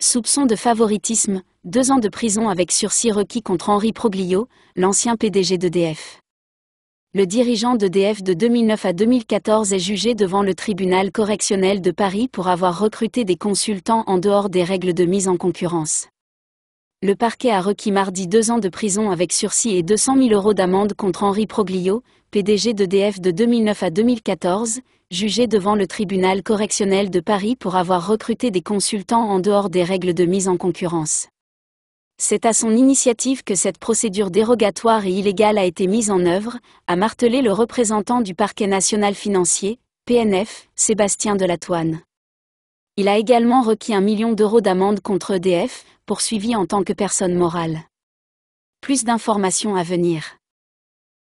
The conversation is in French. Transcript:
Soupçon de favoritisme, deux ans de prison avec sursis requis contre Henri Proglio, l'ancien PDG d'EDF. Le dirigeant d'EDF de 2009 à 2014 est jugé devant le tribunal correctionnel de Paris pour avoir recruté des consultants en dehors des règles de mise en concurrence le parquet a requis mardi deux ans de prison avec sursis et 200 000 euros d'amende contre Henri Proglio, PDG d'EDF de 2009 à 2014, jugé devant le tribunal correctionnel de Paris pour avoir recruté des consultants en dehors des règles de mise en concurrence. C'est à son initiative que cette procédure dérogatoire et illégale a été mise en œuvre, a martelé le représentant du parquet national financier, PNF, Sébastien Delatoine. Il a également requis un million d'euros d'amende contre EDF, poursuivi en tant que personne morale. Plus d'informations à venir.